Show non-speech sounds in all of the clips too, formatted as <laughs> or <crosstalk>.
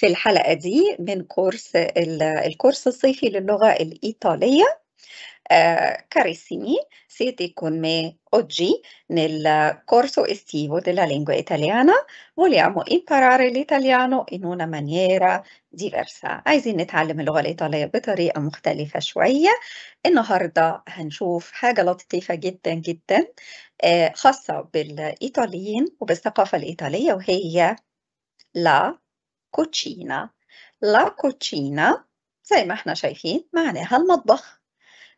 في الحلقة دي من كورس الكورس الصيفي للغة الإيطالية كاريسيمي سيتي كون مي اوجي نيل كورسو استيفو ديلا della ايطاليانا italiana. Vogliamo imparare l'italiano in una ديفيرسا عايزين نتعلم اللغة الإيطالية بطريقة مختلفة شوية. النهاردة هنشوف حاجة لطيفة جدا جدا آه، خاصة بالإيطاليين وبالثقافة الإيطالية وهي لا كوتشينا لا كوتشينا زي ما احنا شايفين معناها المطبخ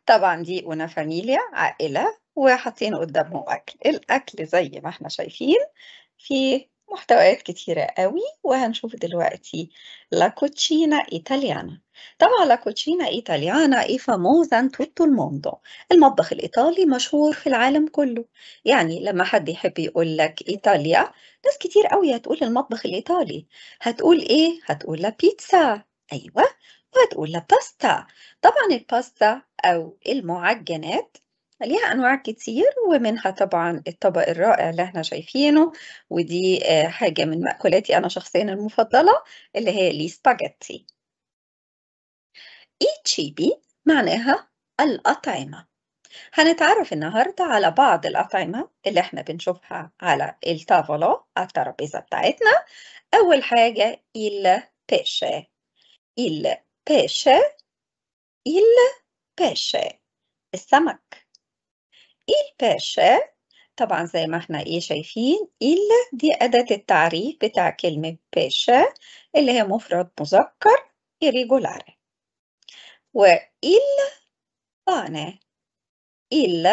طبعا دي اونا فاميليا عائلة وحاطين قدامهم أكل الأكل زي ما احنا شايفين في محتويات كتيرة قوي وهنشوف دلوقتي لا كوتشينا إيطاليانا طبعا لا كوتشينا إيطاليانا إي فاموزا توتو الموندو المطبخ الإيطالي مشهور في العالم كله يعني لما حد يحب يقول لك إيطاليا ناس كتير قوي هتقول المطبخ الإيطالي هتقول إيه؟ هتقول لا بيتزا أيوة وهتقول لا باستا طبعا الباستا أو المعجنات ليها أنواع كتير ومنها طبعا الطبق الرائع اللي احنا شايفينه ودي آه، حاجة من مأكولاتي أنا شخصيا المفضلة اللي هي السباجيتي. إي تشيبي معناها الأطعمة هنتعرف النهاردة على بعض الأطعمة اللي احنا بنشوفها على التافولو على الترابيزة بتاعتنا أول حاجة il pesce il pesce il pesce السمك il pesce طبعا زي ما احنا ايه شايفين إلا دي أداة التعريف بتاع كلمة بيشة اللي هي مفرد مذكر إريجولاري وإلا بانه il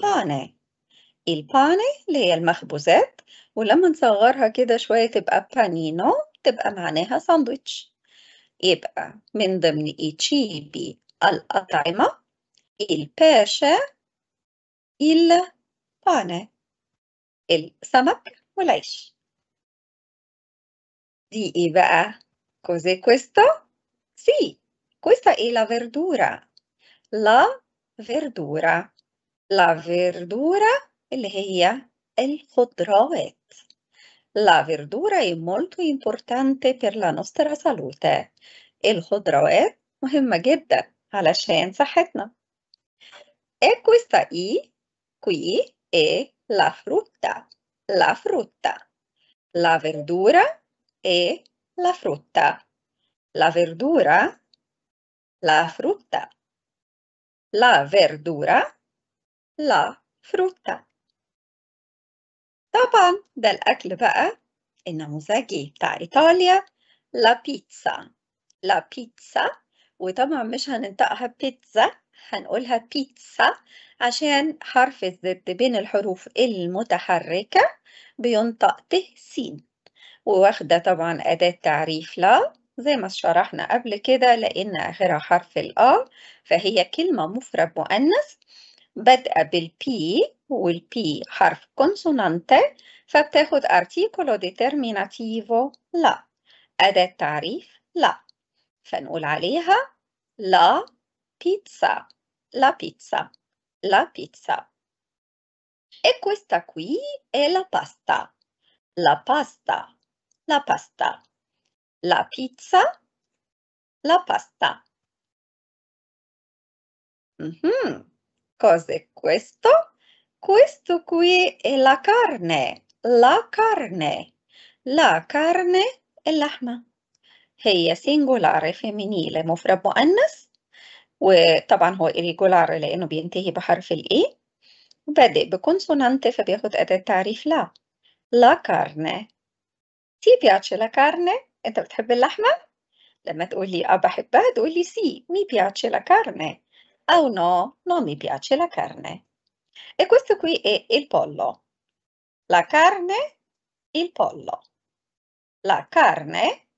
pane il pane اللي هي المخبوزات ولما نصغرها كده شوية تبقى بانينو تبقى معناها ساندويتش يبقى من ضمن cibi الأطعمة il pane السمك والعيش دي ايه بقى cos'è questo? sì questa è la verdura la verdura la verdura اللي هي الخضروات La verdura è molto importante per la nostra salute. الخضروات مهمة جدا علشان صحتنا. E questa I qui è la frutta. La frutta. La verdura è la frutta. La verdura. La frutta. la verdura la frutta طبعا ده الأكل بقى النموذجي بتاع إيطاليا لا بيتزا لا بيتزا وطبعا مش هننطقها بيتزا هنقولها بيتزا عشان حرف الزد بين الحروف المتحركة بينطق ت س وواخدة طبعا أداة تعريف لا زي ما شرحنا قبل كده لأن آخرها حرف الـ A آه، فهي كلمة مفرد مؤنث بادئة والـ P حرف consonante فبتاخد articolo determinativo لا أداة تعريف لا فنقول عليها لا بيتزا لا بيتزا لا بيتزا E questa qui è la pasta. La pasta. La pasta. la pizza, la pasta. Mm -hmm. Cos'è questo? Questo qui è la carne, la carne. La carne اللحمة هي سينجولار فيمينيل مفرد مؤنث وطبعا هو irregular لأنه بينتهي بحرف ال E بادئ بكونسونانت فبياخد أداة تعريف لا لا كارنه Ti piace la carne? أنت بتحب اللحمة؟ لما تقول لي آه بحبها تقول لي sì, mi piace la carne أو نو نو مي بياتشي la carne. E questo qui è il pollo. La carne, il pollo. La carne,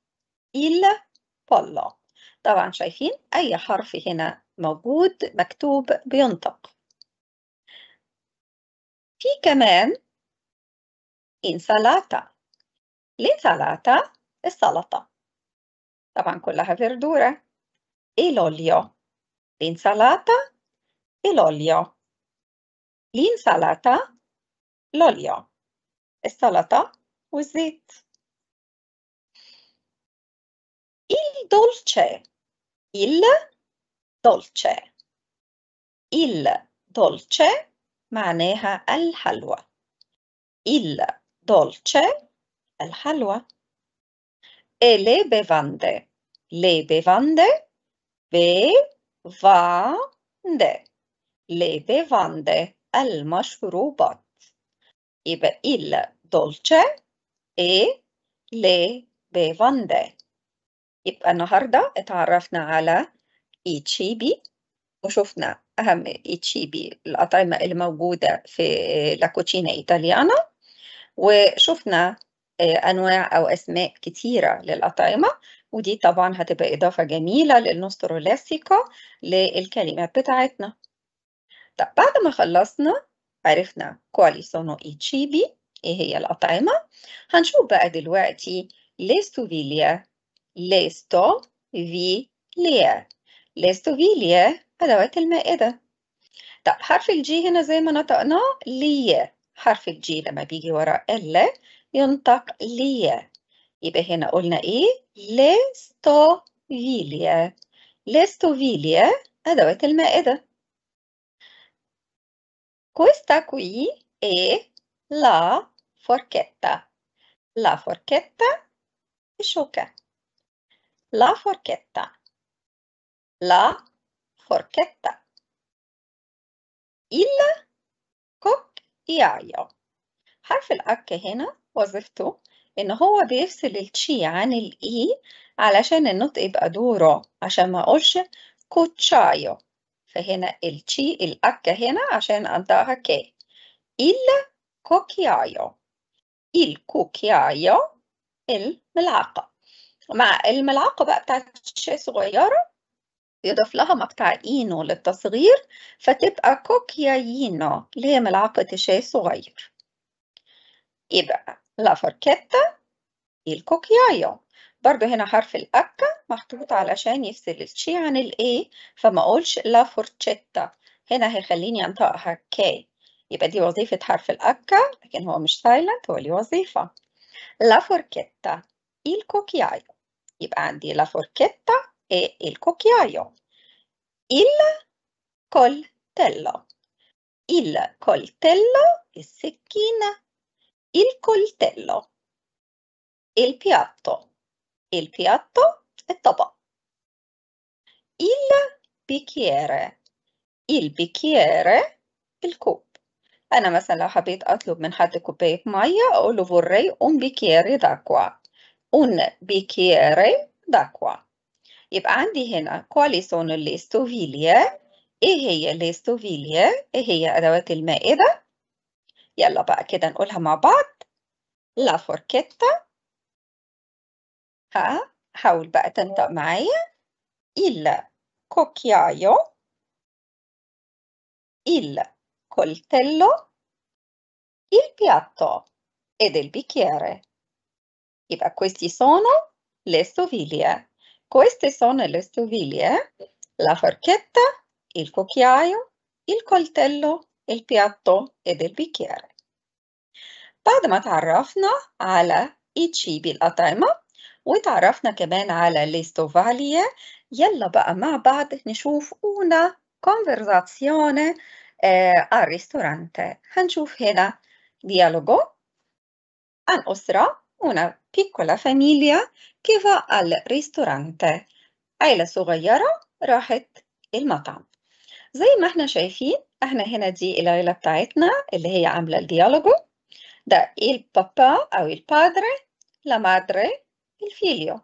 il pollo. طبعا شايفين أي حرف هنا موجود مكتوب بينطق. في كمان إنسالاتة. الإنسالاتة السلطة طبعا la verdura e l'olio l'insalata e l'olio l'insalata l'olio E salata, والزيت il dolce il dolce il dolce معناها الحلوى il dolce الحلوى E le bevande. bevandes. Les bevandes, Le bevande. bevandes المشروبات. يبقى il dolce e et les bevandes. يبقى النهاردة اتعرفنا على إيتشيبي وشفنا أهم إيتشيبي الأطعمة الموجودة في لاكوتشينا إيطاليانا وشفنا آه، انواع او اسماء كتيره للاطعمه ودي طبعا هتبقى اضافه جميله للنوسترولاسيكا للكلمات بتاعتنا طب بعد ما خلصنا عرفنا كوالي سونو ايتشيبي ايه هي الاطعمه هنشوف بقى دلوقتي ليستوفيليا ليستو فيليا ليستو ليستوفيليا ادوات المائده طب حرف الجي هنا زي ما نطقناه ليا حرف الجي لما بيجي وراء ال ينطق ليا يبقى هنا قلنا ايه لستو فيليا لستو فيليا ادوات المائده كويستا كوي اي لا فوركيتا لا فوركيتا الشوكه لا فوركيتا لا فوركيتا الا كوك يايو حرف الاك هنا وظيفته إن هو بيفصل التشي عن الإي علشان النطق يبقى دوره عشان ما أقولش كوتشايو فهنا التشي الأكة هنا عشان أنطقها كي إلا كوكيايو الكوكيايو الملعقة مع الملعقة بقى بتاعت الشاي صغيرة يضاف لها مقطع إينو للتصغير فتبقى كوكيايينو اللي هي ملعقة الشاي الصغير يبقى لا فركتة الكوكيايا برضو هنا حرف الأكة محطوط علشان يفصل الشي عن الإيه فما أقولش لا فورتشيتا هنا هيخليني أنطقها كي يبقى دي وظيفة حرف الأكة لكن هو مش سايلنت هو لي وظيفة لا فوركيتا الكوكيايا يبقى عندي لا فوركيتا إيه il إلا Il coltello. Il coltello il coltello il piatto il piatto الطبق il bicchiere il bicchiere الكوب أنا مثلا لو حبيت أطلب من حد كوباية مية أقول له vorrei un bicchiere d'acqua un bicchiere d'acqua يبقى عندي هنا quali sono le stoviglie إيه هي le stoviglie إيه هي أدوات المائدة يلا بقى كده نقولها مع بعض لا فوركيتا ها حاول بقى تنطق معايا il cocchiaio il coltello il piatto ed il bicchiere Iba, questi sono le stoviglie queste sono le stoviglie la forchetta il cucchiaio il coltello البياتو ed il e bicchiere بعد ما تعرفنا على إيتشيبي بالأطعمة وتعرفنا كمان على ليستوفاليا يلا بقى مع بعض نشوف أونا كونفرزاسيون al ristorante هنشوف هنا dialogo عن أسرة أونا بيكولا فاميليا كيفا الريستورانت عيلة صغيرة راحت المطعم زي ما احنا شايفين احنا هنا دي الليلة بتاعتنا اللي هي عاملة الديالوجو ده il papà او البادري padre مادري madre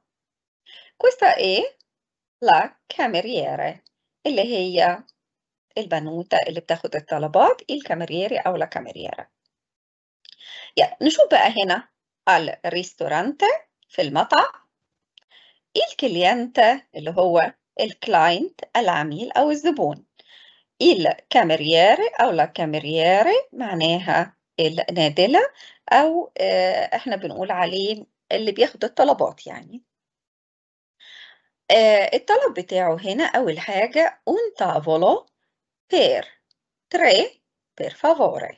كوستا ايه لا كاميريري cameriere اللي هي البنوتة اللي بتاخد الطلبات الكاميريري أو لا كاميريرا يا نشوف بقى هنا الريستورانت في المطعم الكليانت اللي هو الكلاينت العميل أو الزبون il cameriere أو لا cameriere معناها النادلة أو آه، إحنا بنقول عليه اللي بياخد الطلبات يعني آه، الطلب بتاعه هنا أول حاجة un tavolo per tre per favore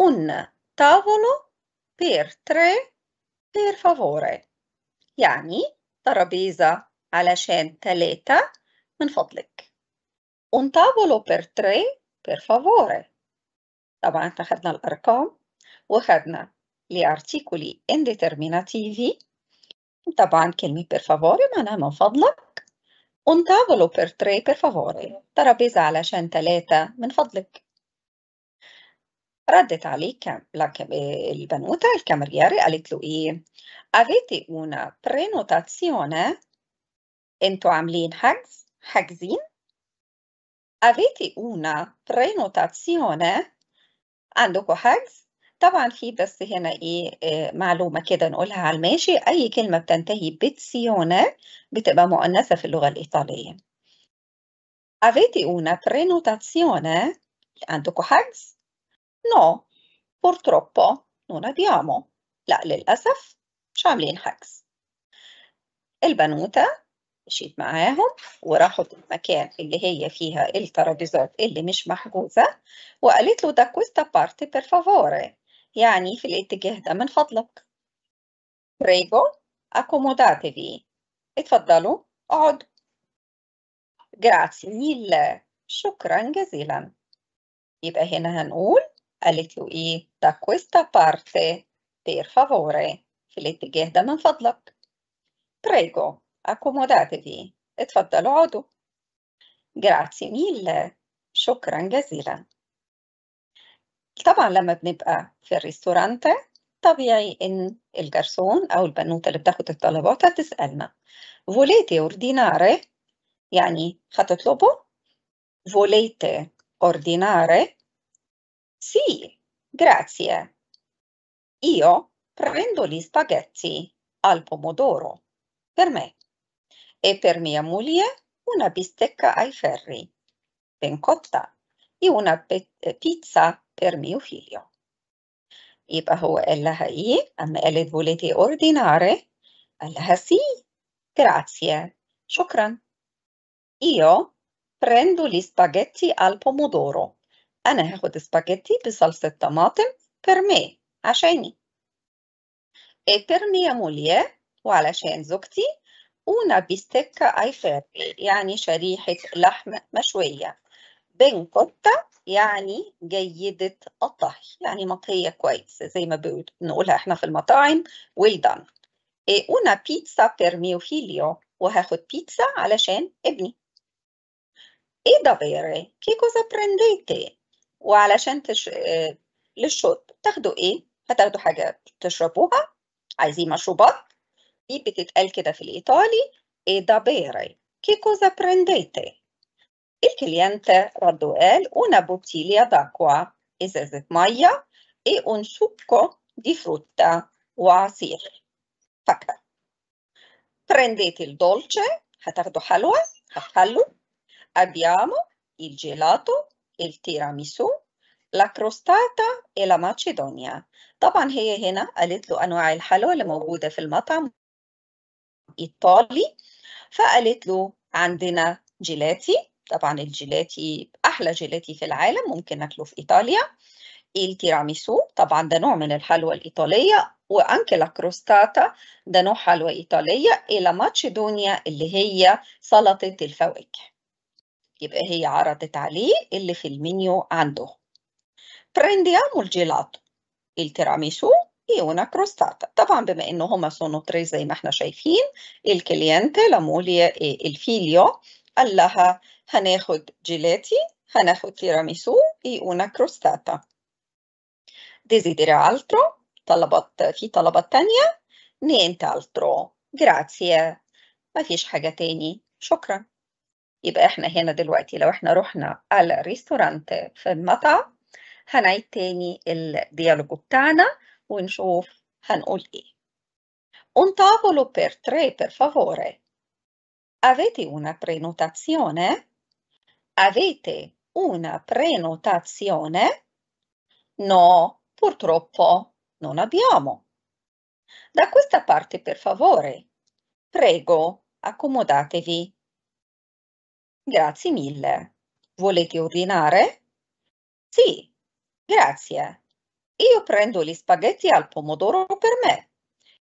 un tavolo per tre per favore يعني ترابيزة علشان تلاتة من فضلك Un tavolo per tre, per favore. طبعا احنا خدنا الأرقام وخدنا لأرتيكولي indeterminativi طبعا كلمة per favore معناها من فضلك Un tavolo per tre per favore ترابيزة علشان ثلاثة من فضلك ردت عليه البنوتة الكامرياري قالت له ايه avete una prenotazione انتوا عاملين حجز حاجزين avete una prenotazione عندكم حجز طبعا في بس هنا ايه آه معلومة كده نقولها على الماشي أي كلمة بتنتهي بتسيونة بتبقى مؤنثة في اللغة الإيطالية Avete una prenotazione? عندكم حجز؟ No, purtroppo non abbiamo. لا للأسف مش عاملين حجز. البنوتة مشيت معاهم وراحوا في المكان اللي هي فيها الترابيزات اللي مش محجوزة وقالت له دا كوستا بارتي بير يعني في الاتجاه ده من فضلك بريجو اكوموداتيفي اتفضلوا اقعدوا جراسي ميلا شكرا جزيلا يبقى هنا هنقول قالت له ايه دا كوستا بارتي بير فافوري في الاتجاه ده من فضلك بريجو accomodate اتفضلوا اقعدوا. Grazie mille. شكرا جزيلا. طبعا لما بنبقى في الريستورانت طبيعي ان الجرسون او البنوته اللي بتاخد الطلبات هتسالنا فوليتي اورديناري يعني هتطلبوا فوليتي اورديناري سي grazie io prendo gli spaghetti al pomodoro per me e per mia moglie una bistecca ai ferri, ben cotta, e una eh, pizza per mio figlio. E per قال لها إيه؟ أما قالت volete ordinare؟ قال لها sì, grazie, شكرا. Io prendo gli spaghetti al pomodoro. أنا هاخد سباجيتي بصلصة طماطم per me, عشاني. E per mia moglie وعلشان زوجتي أونة بيستكة أي فرقي يعني شريحة لحم مشوية بن كوتا يعني جيدة الطهي يعني مطهية كويس زي ما بنقولها احنا في المطاعم well done أونا إيه، بيتزا بير فيليو وهاخد بيتزا علشان ابني ايه ده بيري كي كوزا برنديتي وعلشان تش... آه، للشرب تاخدوا ايه هتاخدوا حاجة تشربوها عايزين مشروبات دي بتتقال كده في الإيطالي إي دابيري كي كوزا برنديتي prendete il cliente رد وقال una bottiglia داكوا إزازة مية إي أون شوكو دي فروتا وعصير فاكهة برنديتي الدولشي هتاخدوا حلوى هتحلوا أبيامو الجيلاتو التيراميسو لا كروستاتا إلى ماتشيدونيا طبعا هي هنا قالت له أنواع الحلوى اللي موجودة في المطعم إيطالي فقالت له عندنا جيلاتي طبعا الجيلاتي أحلى جيلاتي في العالم ممكن أكله في إيطاليا التيراميسو طبعا ده نوع من الحلوى الإيطالية وأنكي كروستاتا ده نوع حلوى إيطالية إلى ماتشيدونيا اللي هي سلطة الفواكه يبقى هي عرضت عليه اللي في المنيو عنده برينديامو الجيلاتو التيراميسو هي هنا بروستاتا طبعا بما انه هما تري زي ما احنا شايفين الكليانتا لاموليا إيه، الفيليو قال لها هناخد جيلاتي هناخد تيراميسو اي كروستاتا crostata desidera طلبات في طلبات تانية نينت الترو grazie ما فيش حاجة تاني شكرا يبقى احنا هنا دلوقتي لو احنا رحنا على ريستورانت في المطعم هنعيد تاني الديالوج بتاعنا ونشوف هنقول ايه Un tavolo per tre, per favore. Avete una prenotazione? Avete una prenotazione? No, purtroppo non abbiamo. Da questa parte, per favore. Prego, accomodatevi. Grazie mille. Volete ordinare? Sì, grazie. Io prendo gli spaghetti al pomodoro per me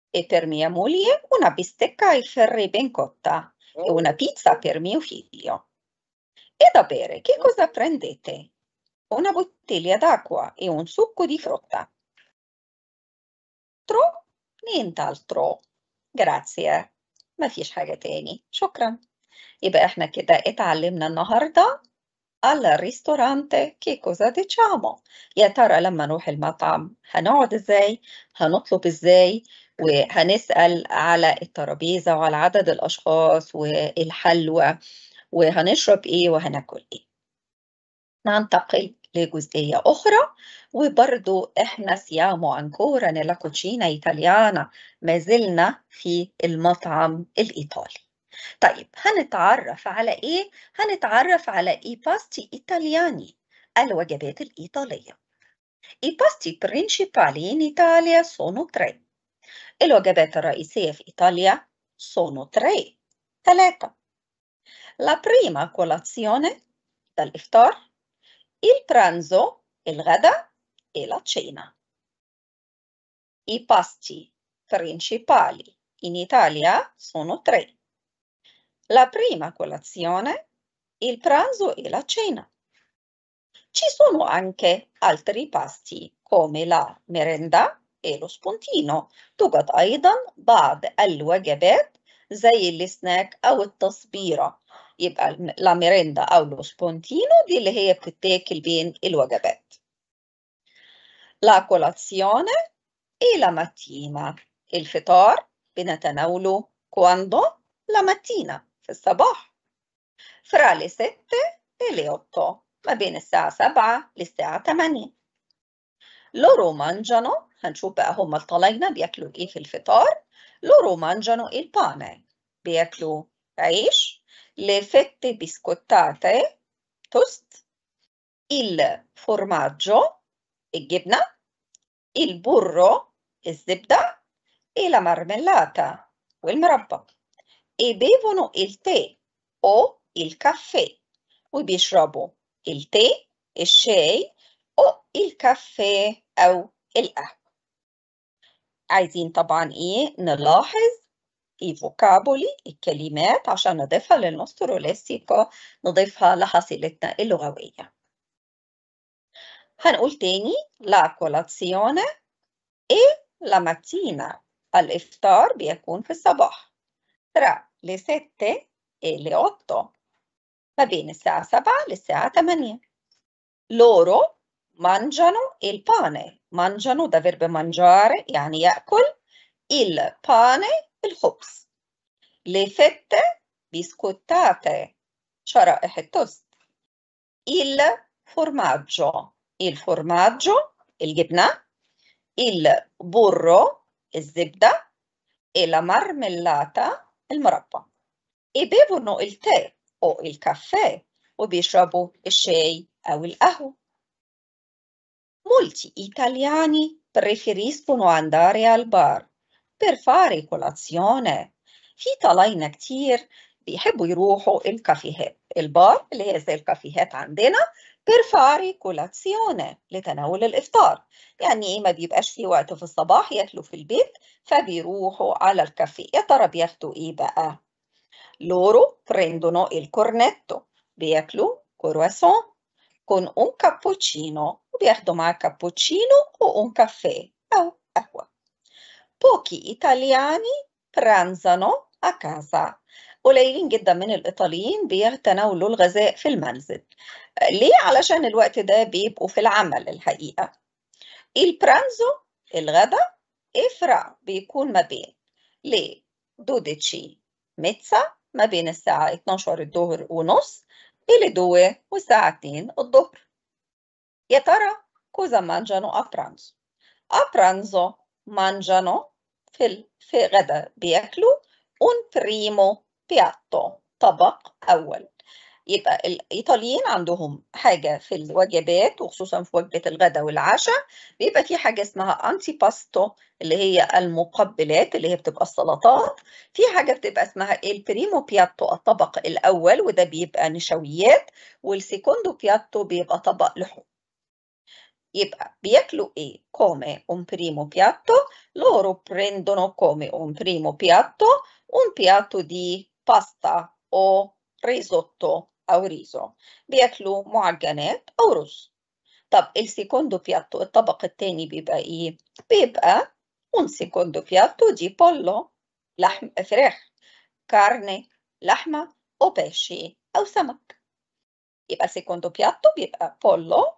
e per mia moglie una bistecca ai ferri ben cotta e oh. una pizza per mio figlio. E da bere che oh. cosa prendete? Una bottiglia d'acqua e un succo di frutta. Tro? Nient'altro. Grazie. ما فيش حاجة تاني شكرا يبقى احنا كده اتعلمنا النهاردة al ristorante che cosa diciamo يا ترى لما نروح المطعم هنقعد ازاي هنطلب ازاي وهنسأل على الترابيزة وعلى عدد الأشخاص والحلوى وهنشرب إيه وهناكل إيه ننتقل لجزئية أخرى وبرضو إحنا سيامو أنكورا نلا كوتشينا إيطاليانا ما زلنا في المطعم الإيطالي طيب هنتعرف على إيه؟ هنتعرف على إي باستي إيطالياني الوجبات الإيطالية I pasti principali in Italia sono tre. الوجبات الرئيسية في إيطاليا sono tre. ثلاثة. La prima colazione الإفطار. Il pranzo الغداء. E la cena. I pasti principali in Italia sono tre. la prima colazione, il pranzo e la cena. Ci sono anche altri pasti come la merenda e lo spuntino. توجد أيضا بعض الوجبات زي السناك أو التصبيرة يبقى la merenda أو lo spuntino di دي اللي هي بتتاكل il الوجبات. La colazione e la mattina. Il الفطار بنتناوله quando la mattina. في الصباح فرا لي ستة إلي أطو ما بين الساعة سبعة للساعة تمانية لورو مانجانو هنشوف بقى هما الطلاجنة بياكلوا إيه في الفطار لورو مانجانو إيه البانة بياكلوا عيش لفتي بسكوتاتي توست الفورماجو الجبنة البرو الزبدة إلى مارميلاتا والمربى e bevono il tè o il caffè shay, o الشاي أو الكافيه أو القهوة عايزين طبعا إيه نلاحظ الفوكابولي الكلمات عشان نضيفها للنوستروليستيكا نضيفها لحصيلتنا اللغوية هنقول تاني لا كولاتسيونة اي لا ماتينا الإفطار بيكون في الصباح ترى le 7 e le 8. Va bene, se a 7, le sa 8. Loro mangiano il pane. Mangiano da verbo mangiare, يعني يأكل il pane, il خبز. Le fette biscottate, شرائح التوست. Eh, eh, il formaggio, il formaggio, il الجبنة. Il burro, il zibda, E la marmellata, المربى يبيبونوا التي أو الكافيه وبيشربوا الشاي أو القهوة Molti italiani preferiscono andare al bar per fare colazione. في طلاينة كتير بيحبوا يروحوا الكافيهات البار اللي هي زي الكافيهات عندنا per fare colazione لتناول الإفطار يعني ما بيبقاش في وقت في الصباح ياكلوا في البيت فبيروحوا على الكافي يا ترى بياخدوا إيه بقى loro prendono il cornetto بياكلوا كرواسون con un cappuccino وبياخدوا مع كابوتشينو و un caffè أو قهوة pochi italiani pranzano a casa قليلين جدا من الإيطاليين بيتناولوا الغذاء في المنزل ليه؟ علشان الوقت ده بيبقوا في العمل الحقيقة البرانزو الغدا إفرع بيكون ما بين ليه؟ دوديتشي ميتسا ما بين الساعة 12 الظهر ونص إلى دوة والساعة 2 الظهر يا ترى كوزا مانجانو أبرانزو أبرانزو مانجانو في, في غدا بياكلوا un primo بياتو طبق أول يبقى الإيطاليين عندهم حاجة في الوجبات وخصوصا في وجبة الغداء والعشاء بيبقى في حاجة اسمها أنتي باستو اللي هي المقبلات اللي هي بتبقى السلطات في حاجة بتبقى اسمها البريمو بياتو الطبق الأول وده بيبقى نشويات والسيكوندو بياتو بيبقى طبق لحوم يبقى بياكلوا ايه كومي اون بريمو بياتو لورو بريندونو كومي اون بريمو بياتو اون بياتو دي باستا أو ريزوتو أو ريزو بياكلوا معجنات أو رز طب السيكوندو بياتو الطبق التاني بيبقى إيه؟ بيبقى un secondo piatto di pollo لحم فراخ كارني لحمة أو بيشي أو سمك يبقى secondo piatto بيبقى pollo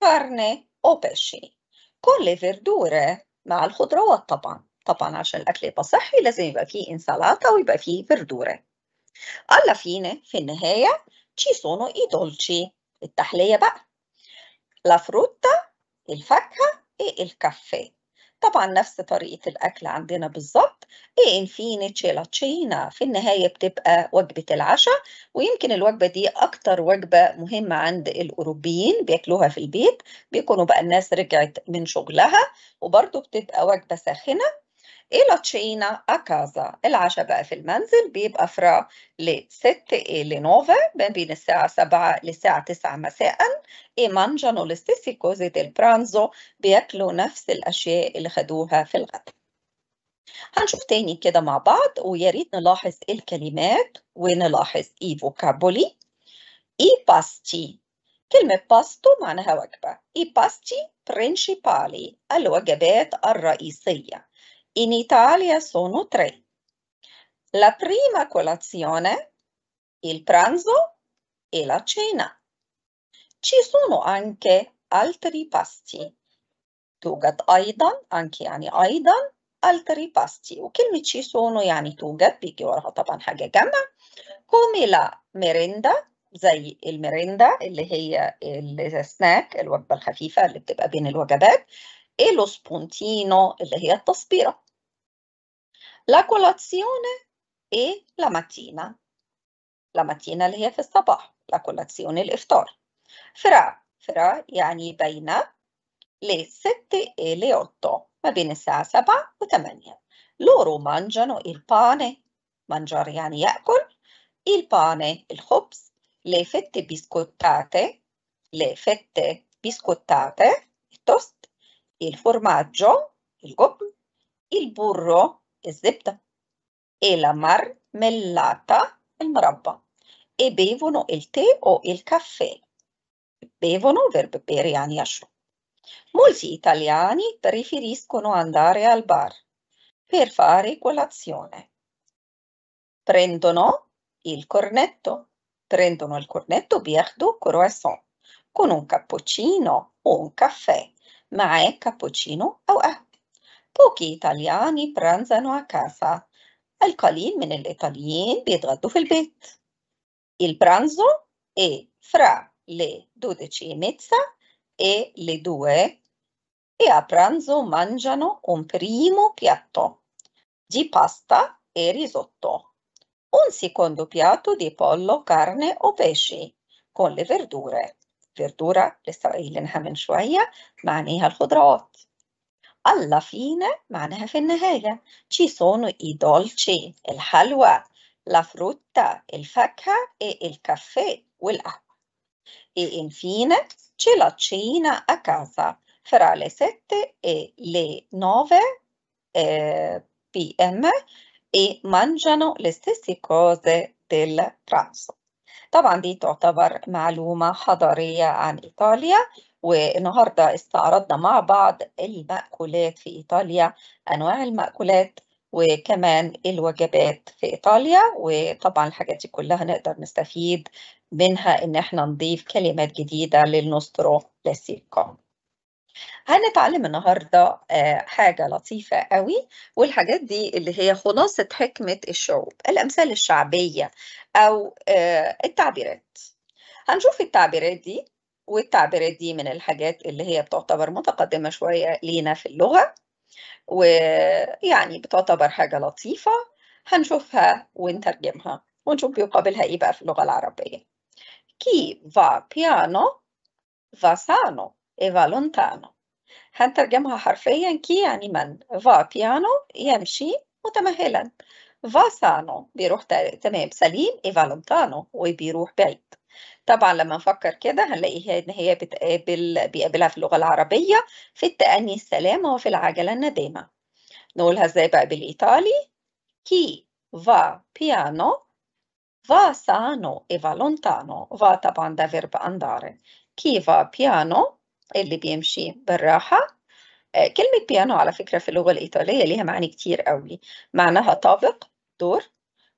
كارني أو بيشي كل le verdure مع الخضروات طبعا طبعا عشان الأكل يبقى صحي لازم يبقى فيه انسالات ويبقى يبقى فيه فردورة Alla fine, في النهاية, ci sono i dolci. التحلية بقى. La frutta, الفاكهة, e il caffè. طبعا نفس طريقة الأكل عندنا بالظبط إيه إنفيني تشيلا تشينا في النهاية بتبقى وجبة العشاء ويمكن الوجبة دي أكتر وجبة مهمة عند الأوروبيين بياكلوها في البيت بيكونوا بقى الناس رجعت من شغلها وبرضه بتبقى وجبة ساخنة e تشينا أكازا العشاء بقى في المنزل بيبقى فرا لست إيه لنوفا ما بين الساعة سبعة لساعة تسعة مساء إيه مانجانو لستيسي كوزي ديل برانزو بياكلوا نفس الأشياء اللي خدوها في الغداء هنشوف تاني كده مع بعض وياريت نلاحظ الكلمات ونلاحظ إيه فوكابولي إيه باستي كلمة باستو معناها وجبة إيه باستي برينشيبالي الوجبات الرئيسية In Italia sono tre. La prima colazione, il pranzo e la cena. Ci sono anche altri pasti. توجد أيضا anche يعني أيضا altri pasti وكلمة ci sono يعني توجد بيجي وراها طبعا حاجة جمع come la merenda زي الميريندا اللي هي السناك الوجبة الخفيفة اللي بتبقى بين الوجبات e lo spuntino اللي هي التصبيرة la colazione e la mattina la mattina اللي هي في الصباح la colazione الإفطار فرع فرع يعني بين le sette e le otto. 8 ما بين الساعة 7 o 8 loro mangiano il pane mangiare يعني يأكل ecco, il pane il الخبز le fette biscottate le fette biscottate il toast il formaggio, il gop, il burro, il zepta, e la marmellata, il marabba, e bevono il tè o il caffè. Bevono, verbo bere, yani ashro. Molti italiani preferiscono andare al bar per fare colazione. Prendono il cornetto, prendono il cornetto bierdo croissant con un cappuccino o un caffè ma è cappuccino o oh, قهوة eh. Pochi italiani pranzano a casa القليل من الإيطاليين بيتغدوا في البيت Il pranzo è fra le 12 e mezza e le 2 e a pranzo mangiano un primo piatto di pasta e risotto, un secondo piatto di pollo, carne o pesci con le verdure البردورة لسه قايلينها من شوية معناها الخضروات alla fine معناها في النهاية ci sono i dolci الحلوى la frutta الفاكهة e il caffè والقهوة e infine c'è la cena a casa fra le 7 e le 9 eh, pm e mangiano le stesse cose del pranzo. طبعا دي تعتبر معلومة حضارية عن إيطاليا والنهاردة استعرضنا مع بعض المأكولات في إيطاليا أنواع المأكولات وكمان الوجبات في إيطاليا وطبعا الحاجات دي كلها نقدر نستفيد منها إن احنا نضيف كلمات جديدة للنوسترو لاسيكو هنتعلم النهارده آه، حاجه لطيفه قوي والحاجات دي اللي هي خلاصه حكمه الشعوب الامثال الشعبيه او آه، التعبيرات هنشوف التعبيرات دي والتعبيرات دي من الحاجات اللي هي بتعتبر متقدمه شويه لينا في اللغه ويعني بتعتبر حاجه لطيفه هنشوفها ونترجمها ونشوف بيقابلها ايه بقى في اللغه العربيه كي فا بيانو فا سانو e va lontano هنترجمها حرفيا كي يعني من فا بيانو يمشي متمهلا فا سانو بيروح تمام سليم اي لونتانو وبيروح بعيد طبعا لما نفكر كده هنلاقيها ان هي بتقابل بيقابلها في اللغه العربيه في التأني السلامه وفي العجله الندامه نقولها ازاي بقى بالايطالي كي فا بيانو فا سانو اي فالونتانو فا طبعا ده فيرب اندار كي فا بيانو اللي بيمشي بالراحة آه، كلمة بيانو على فكرة في اللغة الإيطالية ليها معاني كتير قوي معناها طابق دور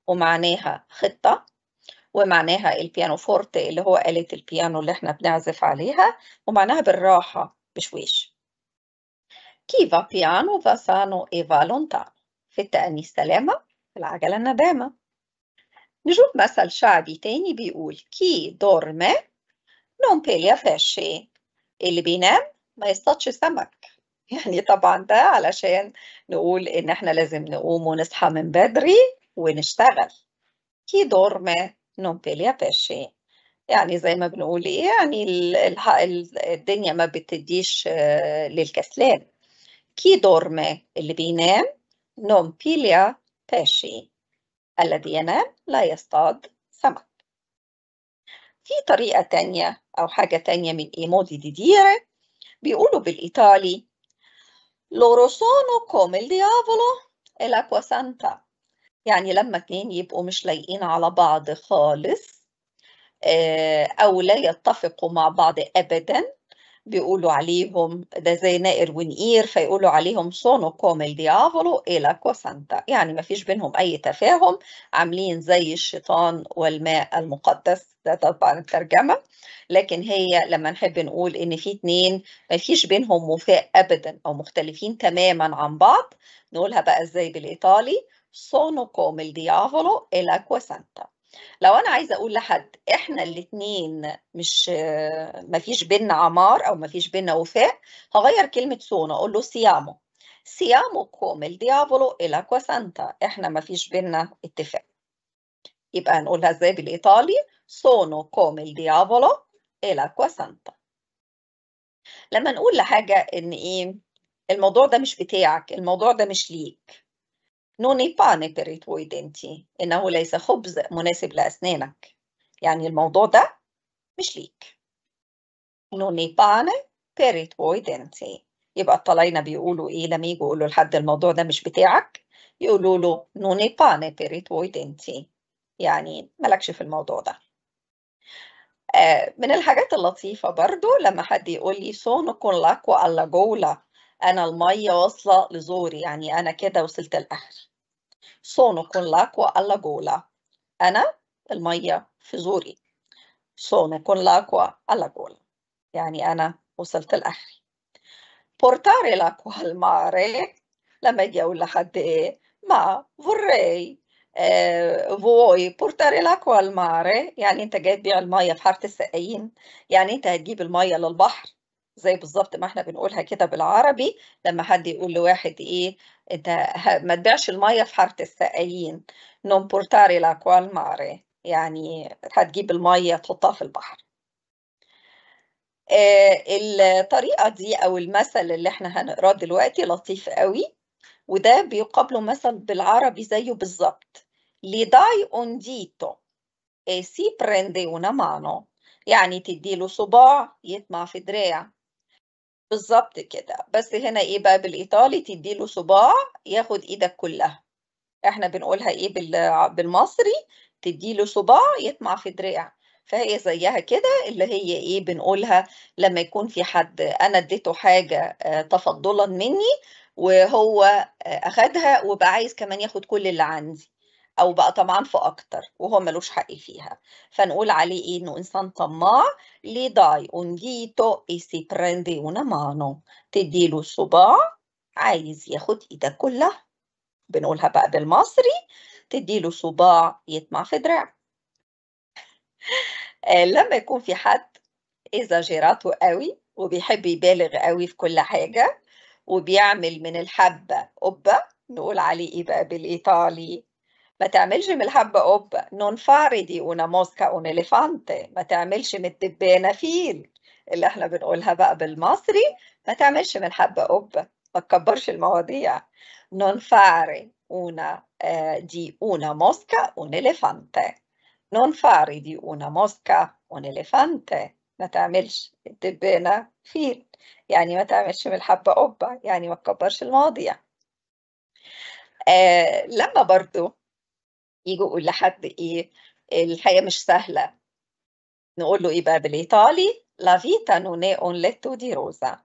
ومعناها خطة ومعناها البيانو فورت اللي هو آلة البيانو اللي احنا بنعزف عليها ومعناها بالراحة بشويش كي بيانو piano va sano e في التأني السلامة في العجلة الندامة نشوف مثل شعبي تاني بيقول كي دور ما نون بيليا فاشي اللي بينام ما يصطادش سمك يعني طبعا ده علشان نقول ان احنا لازم نقوم ونصحى من بدري ونشتغل كي دورمه نومبيليا باشي يعني زي ما بنقول ايه يعني الدنيا ما بتديش آه، للكسلان كي دورمه اللي بينام نومبيليا باشي الذي ينام لا يصطاد سمك في طريقة تانية أو حاجة تانية من إيمودي دي ديرة بيقولوا بالإيطالي لورو سونو كوم الديافولو الأكوا سانتا يعني لما اتنين يبقوا مش لايقين على بعض خالص آه، أو لا يتفقوا مع بعض أبدا بيقولوا عليهم ده زي نائر ونقير فيقولوا عليهم سونو كوميل ديافولو إلى كوسانتا يعني ما فيش بينهم أي تفاهم عاملين زي الشيطان والماء المقدس ده طبعا الترجمة لكن هي لما نحب نقول إن في اتنين ما فيش بينهم وفاء أبدا أو مختلفين تماما عن بعض نقولها بقى إزاي بالإيطالي سونو كوميل ديافولو إلى كوسانتا لو انا عايزه اقول لحد احنا الاثنين مش مفيش بينا عمار او مفيش بينا وفاء هغير كلمه سونا اقول له سيامو سيامو كوم الديابولو الى سانتا احنا مفيش بينا اتفاق يبقى هنقولها ازاي بالايطالي سونو كوم الديابولو الى سانتا لما نقول لحاجه ان ايه الموضوع ده مش بتاعك الموضوع ده مش ليك نوني باني إنتي إنه ليس خبز مناسب لأسنانك يعني الموضوع ده مش ليك نوني باني إنتي يبقى الطلاينة بيقولوا إيه لما يجوا يقولوا لحد الموضوع ده مش بتاعك يقولوا له نوني باني إنتي يعني مالكش في الموضوع ده من الحاجات اللطيفة برضو لما حد يقول لي سونو كون لاكو الا جولا أنا المية واصلة لزوري يعني أنا كده وصلت لآخري sono con l'acqua alla gola أنا المية في زوري sono con l'acqua alla gola يعني أنا وصلت لآخري portare l'acqua al mare لما أجي أقول لحد إيه ما vorrei آه فوي بورتاري لاكوا الماري يعني انت جاي تبيع الميه في حاره السقايين يعني انت هتجيب الميه للبحر زي بالظبط ما احنا بنقولها كده بالعربي لما حد يقول لواحد ايه انت ما تبيعش الميه في حاره السقايين نون بورتاري لاكوال ماري يعني هتجيب الميه تحطها في البحر آه، الطريقة دي أو المثل اللي احنا هنقراه دلوقتي لطيف قوي وده بيقابله مثل بالعربي زيه بالظبط لي داي اون ديتو سي برندي una مانو يعني تديله صباع يطمع في دراع بالظبط كده بس هنا ايه بقى بالايطالي تديله صباع ياخد ايدك كلها احنا بنقولها ايه بالمصري تديله صباع يطمع في دراع فهي زيها كده اللي هي ايه بنقولها لما يكون في حد انا اديته حاجه آه، تفضلا مني وهو آه، اخدها وبقى عايز كمان ياخد كل اللي عندي او بقى طمعان في اكتر وهو ملوش حق فيها فنقول عليه ايه انه انسان طماع لي داي un اي سي بريندي اون مانو تديله صباع عايز ياخد ايدك كلها بنقولها بقى بالمصري تديله صباع يطمع في دراع <laughs> آه، لما يكون في حد إزاجيراته قوي وبيحب يبالغ قوي في كل حاجة وبيعمل من الحبة قبة نقول عليه إيه بقى بالإيطالي ما تعملش من الحبة قبة نون فاردي دي موسكا ون اليفانتي ما تعملش من الدبانة فيل اللي احنا بنقولها بقى بالمصري ما تعملش من الحبة قبة ما تكبرش المواضيع نون فاري ونا دي ونا موسكا ون اليفانتي نون فاري دي ونا موسكا ون اليفانتي ما تعملش الدبانة فيل يعني ما تعملش من الحبة قبة يعني ما تكبرش المواضيع آه لما برضو يقول لحد ايه الحياه مش سهله نقول له ايه بقى بالايطالي لا فيتا نون اون ليتو دي روزا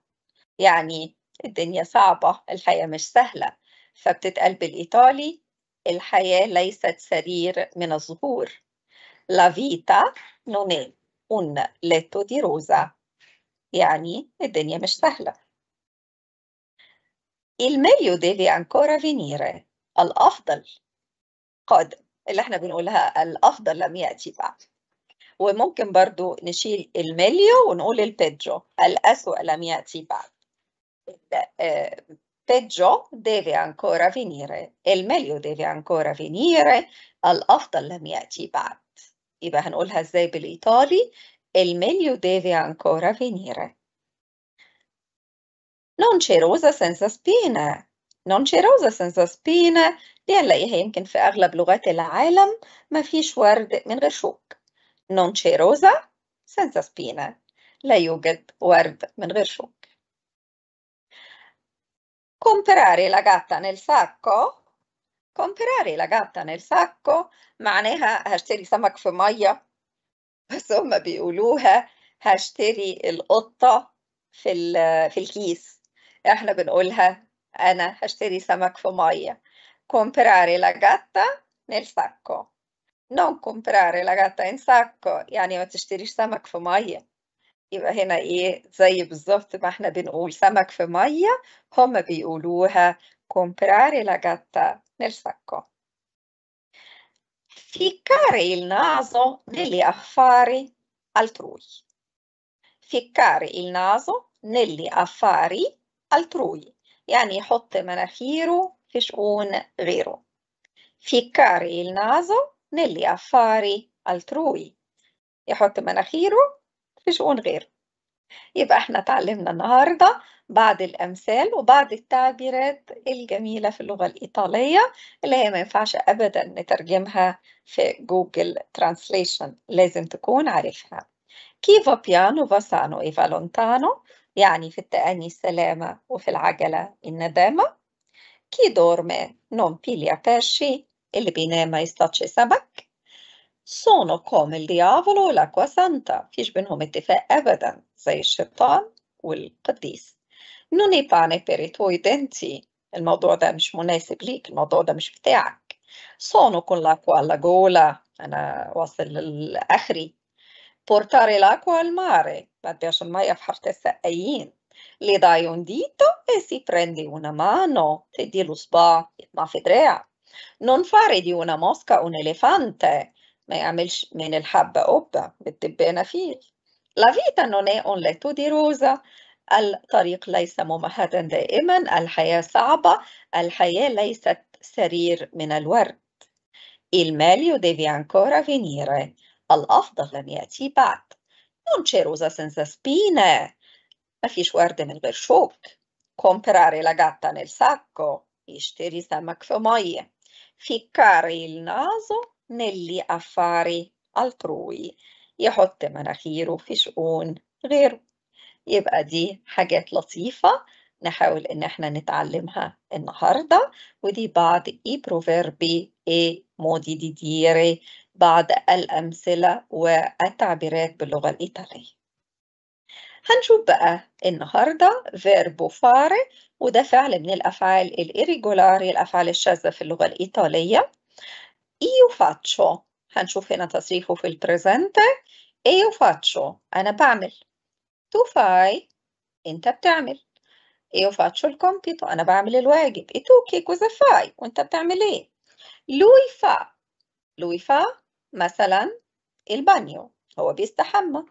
يعني الدنيا صعبه الحياه مش سهله فبتتقال بالايطالي الحياه ليست سرير من الزهور لا فيتا نون اون ليتو دي روزا يعني الدنيا مش سهله Il meglio deve ancora venire. الأفضل قادم اللي احنا بنقولها الأفضل لم يأتي بعد وممكن برضو نشيل الميليو ونقول البيدجو الأسوأ لم يأتي بعد peggio deve ancora venire il meglio deve ancora venire الأفضل لم يأتي بعد يبقى هنقولها ازاي بالإيطالي il meglio deve ancora venire non c'è rosa senza spine non c'è rosa senza spine بنلاقيها يمكن في أغلب لغات العالم مفيش ورد من غير شوك نون روزا rosa senza لا يوجد ورد من غير شوك كومبراري la جاتا nel sacco كومبراري لا جاتا نيل ساكو معناها هشتري سمك في مية بس هما بيقولوها هشتري القطة في في الكيس احنا بنقولها انا هشتري سمك في مية comprare la gatta nel sacco. Non comprare la gatta in sacco يعني ما تشتريش سمك في مية يبقى هنا ايه زي بالظبط ما احنا بنقول سمك في مية هما بيقولوها comprare la gatta nel sacco. Ficcare il naso negli affari altrui. Ficcare il naso negli affari altrui يعني يحط مناخيره في شؤون غيرو في كاري النازو نلي أفاري التروي يحط مناخيره في شؤون غيره يبقى احنا اتعلمنا النهاردة بعض الأمثال وبعض التعبيرات الجميلة في اللغة الإيطالية اللي هي ما ينفعش أبدا نترجمها في جوجل ترانسليشن لازم تكون عارفها كيفا بيانو فاسانو إيفا لونتانو يعني في التأني السلامة وفي العجلة الندامة Chi dorme non piglia pesci e l'epinema يستطشي sabac? Sono come il diavolo e l'acqua santa مفيش بينهم اتفاق shetan o il والقديس. Non ne pane per i tuoi denti il modo الموضوع ده مش مناسب ليك الموضوع ده مش بتاعك. Sono con l'acqua alla gola أنا واصل l'akhri. Portare l'acqua al mare ما تبيعش المية في حارة السقايين. Le dai un dito e si prende una mano e di lo sba, ma fedrea. Non fare di una mosca un elefante, Ma ما يعملش من الحبة قبة بالدبانة fil. La vita non è un letto di rosa. Al tariq laisa الطريق al ممهدا دائما. al صعبة. laisa ليست سرير al ward. Il meglio deve ancora venire. Al الأفضل أن يأتي bat. Non c'è rosa senza spine. ما فيش ورد من غير شوك كومبراري لا nel نيل ساكو اشتري سمك في مية فيكاري النازو negli أفاري ألتروي يحط مناخيره في شؤون غيره يبقى دي حاجات لطيفة نحاول إن احنا نتعلمها النهاردة ودي بعض إي بروفيربي إي مودي دي ديري بعض الأمثلة والتعبيرات باللغة الإيطالية هنشوف بقى النهاردة فيربو فاري وده فعل من الأفعال الإريجولاري الأفعال الشاذة في اللغة الإيطالية إيو فاتشو هنشوف هنا تصريفه في البريزنت إيو فاتشو أنا بعمل تو فاي أنت بتعمل إيو فاتشو الكومبيتو أنا بعمل الواجب إتو كي كوزا فاي وأنت بتعمل إيه لوي فا لوي فا مثلا البانيو هو بيستحمى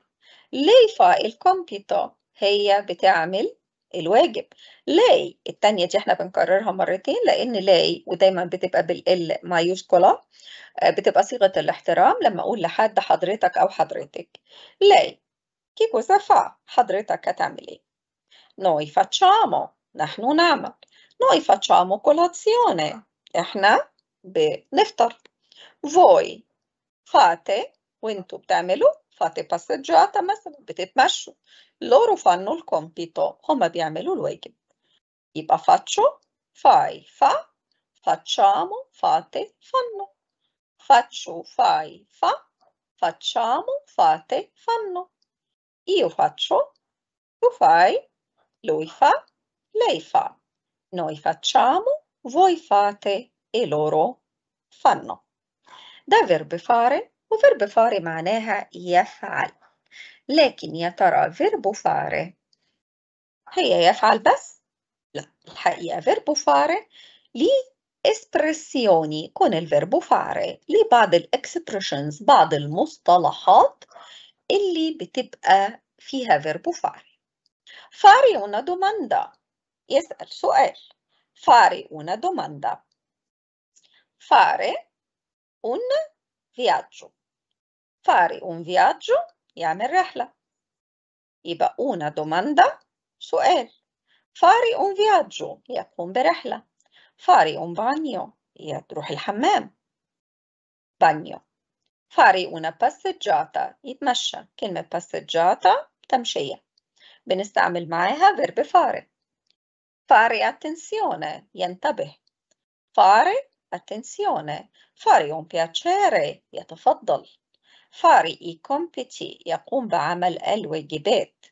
ليفا الكومبيوتا هي بتعمل الواجب لاي التانية دي احنا بنكررها مرتين لان لاي ودايما بتبقى بالال مايوسكولا آه، بتبقى صيغة الاحترام لما اقول لحد حضرتك او حضرتك لاي كيكو cosa حضرتك هتعمل ايه نوي فاتشامو نحن نعمل نوي فاتشامو كولاتسيوني احنا بنفطر فوي فاتي وانتوا بتعملوا fate passeggiata ma non مثلا بتتمشوا loro fanno il compito هما بيعملوا الواجب يبقى faccio fai fa facciamo fate fanno faccio fai fa facciamo fate fanno io faccio tu fai lui fa lei fa noi facciamo voi fate e loro fanno da verbo fare وفرب فار معناها يفعل لكن يا ترى فيرب فار هي يفعل بس؟ لا الحقيقة فيرب فار ليه اسبرسيوني كون الفيرب فار ليه بعض الاكسبريشنز بعض المصطلحات اللي بتبقى فيها فيرب فار فاري una domanda يسأل سؤال فاري una domanda فاري una viaggio fare un viaggio يعمل رحلة يبقى una domanda سؤال fare un viaggio يقوم برحلة fare un bagno يروح الحمام bagno fare una passeggiata يتمشى كلمة passeggiata تمشية بنستعمل معاها verb fare fare attenzione ينتبه fare Attenzione, fare un piacere يتفضل fare i compiti يقوم بعمل الواجبات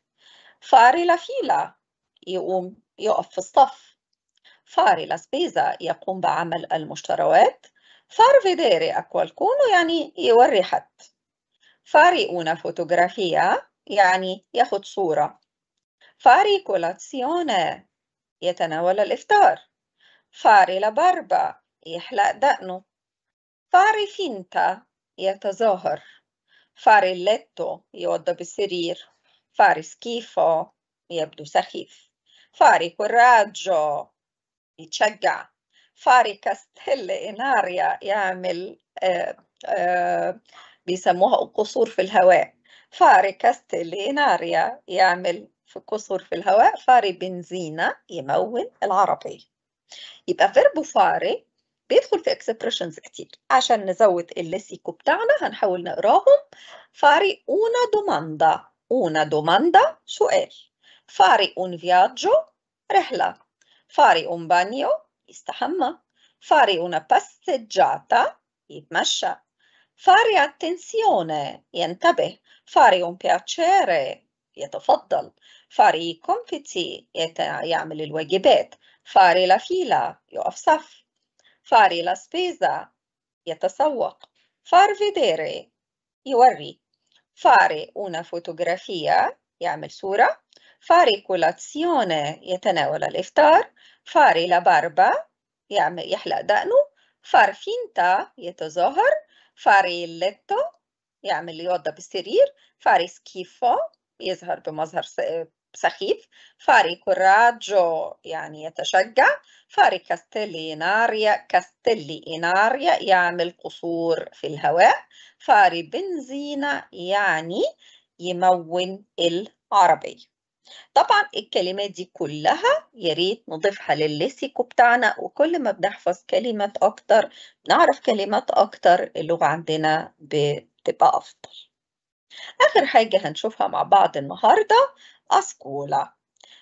fare la fila يقوم يقف في الصف fare la spesa يقوم بعمل المشتروات far vedere a qualcuno يعني يوري حد fare una fotografia يعني ياخد صورة fare colazione يتناول الإفطار fare la barba يحلق دقنه فاري فينتا يتظاهر فاري فاريليتو يوضب السرير فاري سكيفو يبدو سخيف فاري كوراجو يتشجع فاري كاستيل إناريا يعمل آآ آه، آآ آه، بيسموها قصور في الهواء فاري كاستيل إناريا يعمل في قصور في الهواء فاري بنزينة يمون العربي يبقى فيربو فاري بيدخل في اكسبريشنز كتير عشان نزود الليسيكو بتاعنا هنحاول نقراهم فاري una دوماندا اونا دوماندا سؤال فاري اون فياجو رحلة فاري اون بانيو يستحمى فاري اونا باسيجاتا يتمشى فاري اتنسيوني ينتبه فاري اون بياتشيري يتفضل فاري i يعمل الواجبات فاري لا فيلا يقف صف fare la spesa يتسوق far vedere يوري fare una fotografia يعمل صورة fare colazione يتناول الإفطار fare la barba يعمل يحلق دقنه far finta يتظاهر fare il letto يعمل يوضب السرير fare schifo يظهر بمظهر سخيف فاري كوراجو يعني يتشجع فاري كاستيلي ناريا يعمل قصور في الهواء فاري بنزينا يعني يمون العربية طبعا الكلمات دي كلها يا ريت نضيفها للليسيكو بتاعنا وكل ما بنحفظ كلمات أكتر نعرف كلمات أكتر اللغة عندنا بتبقى أفضل آخر حاجة هنشوفها مع بعض النهاردة أسكولا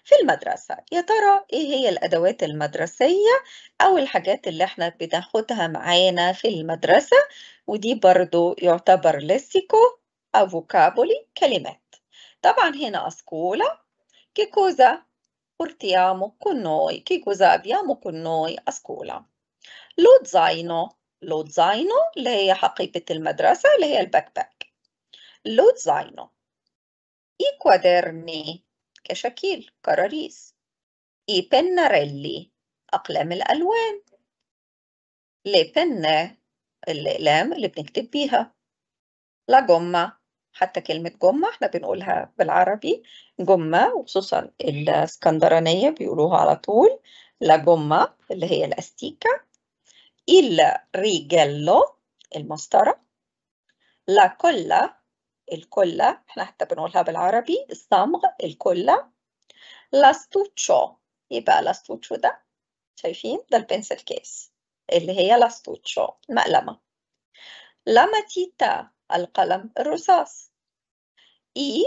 في المدرسة يا ترى إيه هي الأدوات المدرسية أو الحاجات اللي إحنا بناخدها معانا في المدرسة ودي برضو يعتبر لسيكو أو فوكابولي كلمات طبعا هنا أسكولا كيكوزا cosa portiamo كيكوزا أبيامو che أسكولا abbiamo con noi a اللي هي حقيبة المدرسة اللي هي الباك باك lo I quaderni كشكيل كراريس I pennarelli أقلام الألوان لي بن الأقلام اللي بنكتب بيها لا جمة حتى كلمة جمة احنا بنقولها بالعربي جمة وخصوصا الاسكندرانية بيقولوها على طول لا جمة اللي هي الأستيكة il rigello المسطرة لا كولا الكلة احنا حتى بنقولها بالعربي الصمغ الكلة لاستوتشو يبقى لاستوتشو ده شايفين ده البنسل كيس اللي هي لاستوتشو المقلمة لاماتيتا القلم الرصاص اي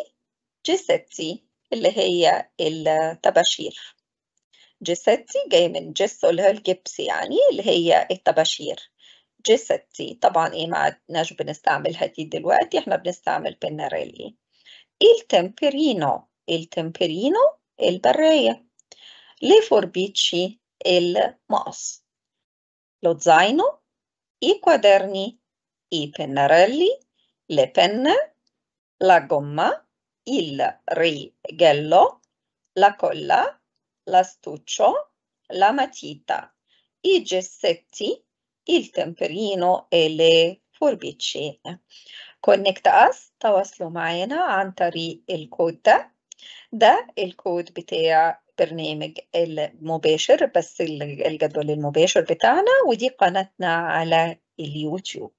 جيسيتسي اللي هي الطباشير جيسيتسي جاي من جيسو اللي هي الجبس يعني اللي هي الطباشير جثتي طبعا ايه ما عدناش بنستعملها دي دلوقتي احنا بنستعمل بناريلي التمبرينو التمبرينو البراية ليفوربيتشي المقص لوتزاينو i quaderni, i pennarelli, le penne, la gomma, il righello, la colla, l'astuccio, la matita, i gessetti, il temperino e le forbicine كونكت اس تواصلوا معانا عن طريق الكود ده ده الكود بتاع برنامج المباشر بس الجدول المباشر بتاعنا ودي قناتنا على اليوتيوب